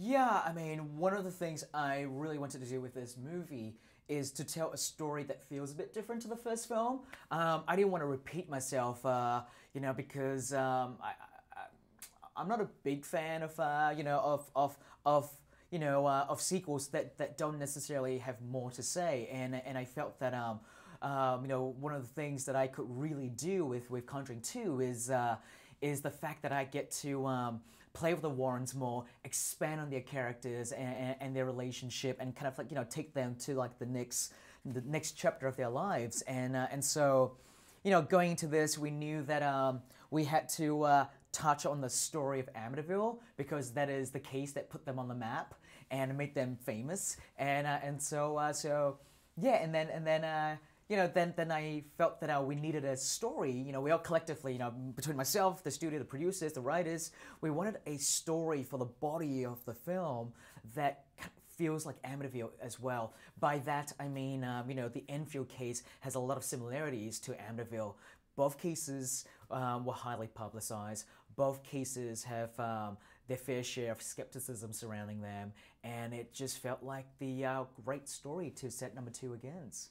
Yeah, I mean, one of the things I really wanted to do with this movie is to tell a story that feels a bit different to the first film. Um, I didn't want to repeat myself, uh, you know, because um, I, I, am not a big fan of, uh, you know, of, of, of you know, uh, of sequels that, that don't necessarily have more to say. And, and I felt that, um, um you know, one of the things that I could really do with, with Conjuring 2 is, uh, is the fact that I get to um, play with the Warrens more, expand on their characters and, and, and, their relationship, and kind of like you know take them to like the next the next chapter of their lives. And uh, and so, you know, going into this, we knew that um, we had to. Uh, touch on the story of Amityville because that is the case that put them on the map and made them famous and uh, and so uh, so yeah and then and then uh, you know, then then I felt that uh, we needed a story. You know, we all collectively, you know, between myself, the studio, the producers, the writers, we wanted a story for the body of the film that feels like Amityville as well. By that I mean, um, you know, the Enfield case has a lot of similarities to Amityville. Both cases um, were highly publicized. Both cases have um, their fair share of skepticism surrounding them, and it just felt like the uh, great story to set number two against.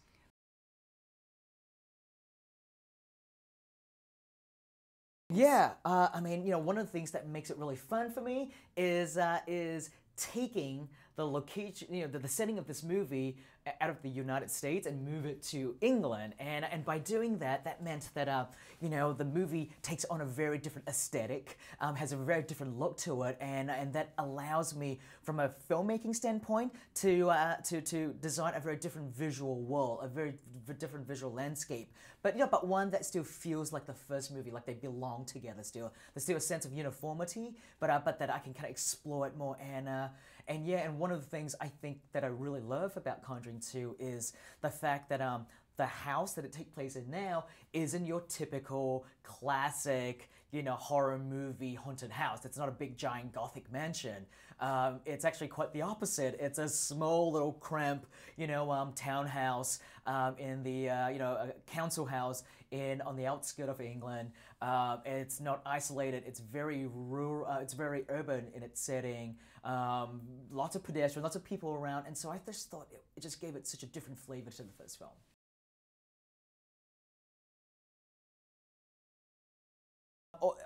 Yeah, uh, I mean, you know, one of the things that makes it really fun for me is uh, is taking the location, you know, the, the, setting of this movie out of the United States and move it to England. And and by doing that, that meant that uh, you know, the movie takes on a very different aesthetic, um, has a very different look to it, and and that allows me, from a filmmaking standpoint, to uh, to to design a very different visual world, a very different visual landscape, but yeah, but one that still feels like the first movie, like they belong together still. There's still a sense of uniformity, but uh, but that I can kind of explore it more. And uh, and yeah, and one of the things I think that I really love about Conjuring 2 is the fact that um, the house that it takes place in now isn't your typical classic, you know, horror movie haunted house. It's not a big giant gothic mansion. Um, it's actually quite the opposite. It's a small little cramped, you know, um, townhouse um, in the, uh, you know, council house in on the outskirts of England. Uh, it's not isolated. It's very rural. Uh, it's very urban in its setting. Um, lots of pedestrians, lots of people around, and so I just thought it, it just gave it such a different flavor to the first film.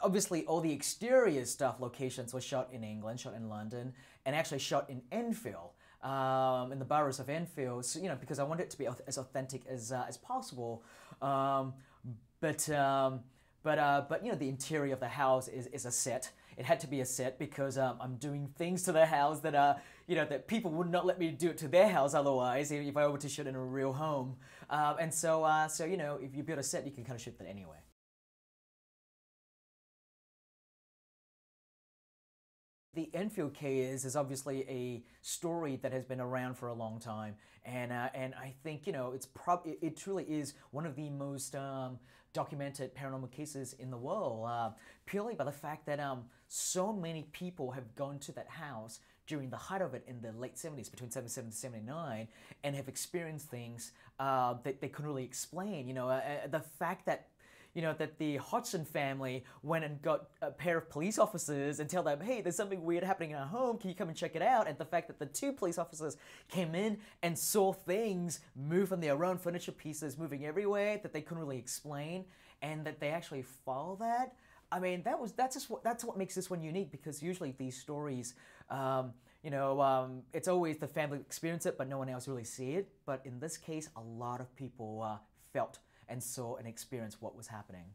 obviously all the exterior stuff locations were shot in England, shot in London, and actually shot in Enfield, um, in the boroughs of Enfield. So you know because I wanted it to be as authentic as uh, as possible. Um, but um, but uh, but you know the interior of the house is, is a set. It had to be a set because um, I'm doing things to the house that are uh, you know that people would not let me do it to their house otherwise if I were to shoot in a real home. Um, and so uh, so you know if you build a set, you can kind of shoot that anywhere. The Enfield case is obviously a story that has been around for a long time, and uh, and I think you know it's prob- it, truly is one of the most um, documented paranormal cases in the world, uh, purely by the fact that um, so many people have gone to that house during the height of it in the late 70s, between 77 and 79, and have experienced things uh, that they couldn't really explain. You know, uh, uh, the fact that you know, that the Hodgson family went and got a pair of police officers and tell them, hey, there's something weird happening in our home. Can you come and check it out? And the fact that the two police officers came in and saw things move on their own, furniture pieces moving everywhere that they couldn't really explain, and that they actually follow that. I mean, that was that's just what that's what makes this one unique because usually these stories, um, you know, um, it's always the family experience it, but no one else really see it. But in this case, a lot of people uh, felt and saw and experienced what was happening.